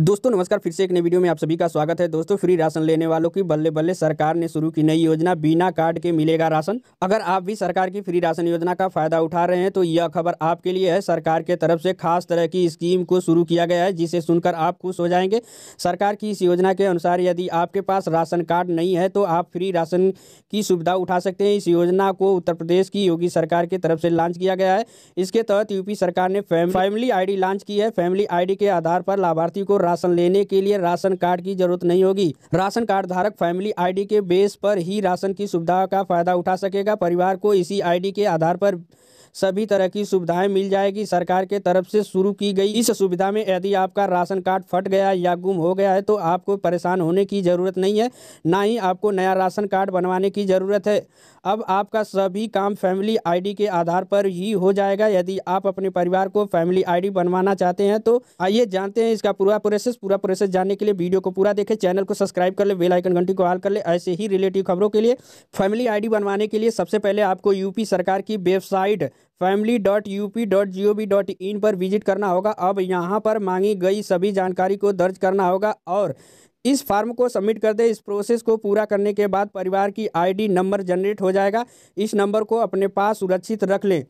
दोस्तों नमस्कार फिर से एक नई वीडियो में आप सभी का स्वागत है दोस्तों फ्री राशन लेने वालों की बल्ले बल्ले सरकार ने शुरू की नई योजना बिना कार्ड के मिलेगा राशन अगर आप भी सरकार की फ्री राशन योजना का फायदा उठा रहे हैं तो यह खबर आपके लिए है सरकार के तरफ से खास तरह की स्कीम को शुरू किया गया है जिसे सुनकर आप खुश हो जाएंगे सरकार की इस योजना के अनुसार यदि आपके पास राशन कार्ड नहीं है तो आप फ्री राशन की सुविधा उठा सकते हैं इस योजना को उत्तर प्रदेश की योगी सरकार की तरफ से लॉन्च किया गया है इसके तहत यूपी सरकार ने फैमिली आई लॉन्च की है फैमिली आई के आधार पर लाभार्थी को राशन लेने के लिए राशन कार्ड की जरूरत नहीं होगी राशन कार्ड धारक फैमिली आईडी के बेस पर ही राशन की सुविधा का फायदा उठा सकेगा परिवार को इसी आईडी के आधार पर सभी तरह की सुविधाएं मिल जाएगी सरकार के तरफ से शुरू की गई इस सुविधा में यदि आपका राशन कार्ड फट गया या गुम हो गया है तो आपको परेशान होने की ज़रूरत नहीं है ना ही आपको नया राशन कार्ड बनवाने की ज़रूरत है अब आपका सभी काम फैमिली आईडी के आधार पर ही हो जाएगा यदि आप अपने परिवार को फैमिली आई बनवाना चाहते हैं तो आइए जानते हैं इसका पूरा पूरा प्रोसेस पूरा प्रोसेस जानने के लिए वीडियो को पूरा देखें चैनल को सब्सक्राइब कर ले बेलाइकन घंटी को हाल कर ले ऐसे ही रिलेटिव खबरों के लिए फैमिली आई बनवाने के लिए सबसे पहले आपको यूपी सरकार की website family dot U P dot G O V dot in पर विजिट करना होगा अब यहाँ पर मांगी गई सभी जानकारी को दर्ज करना होगा और इस फॉर्म को सबमिट कर दे इस प्रोसेस को पूरा करने के बाद परिवार की आईडी नंबर जनरेट हो जाएगा इस नंबर को अपने पास सुरक्षित रख लें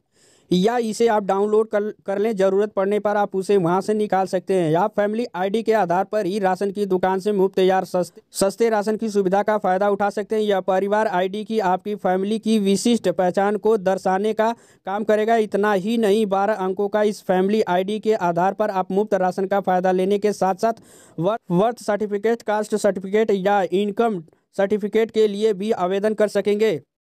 या इसे आप डाउनलोड कर कर लें ज़रूरत पड़ने पर आप उसे वहाँ से निकाल सकते हैं आप फैमिली आईडी के आधार पर ही राशन की दुकान से मुफ्त या सस्ते सस्ते राशन की सुविधा का फ़ायदा उठा सकते हैं यह परिवार आईडी की आपकी फैमिली की विशिष्ट पहचान को दर्शाने का काम करेगा इतना ही नहीं बारह अंकों का इस फैमिली आई के आधार पर आप मुफ्त राशन का फ़ायदा लेने के साथ साथ बर्थ सर्टिफिकेट कास्ट सर्टिफिकेट या इनकम सर्टिफिकेट के लिए भी आवेदन कर सकेंगे